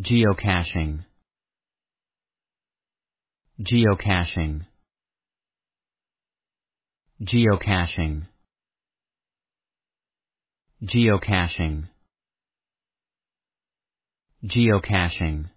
Geocaching Geocaching Geocaching Geocaching Geocaching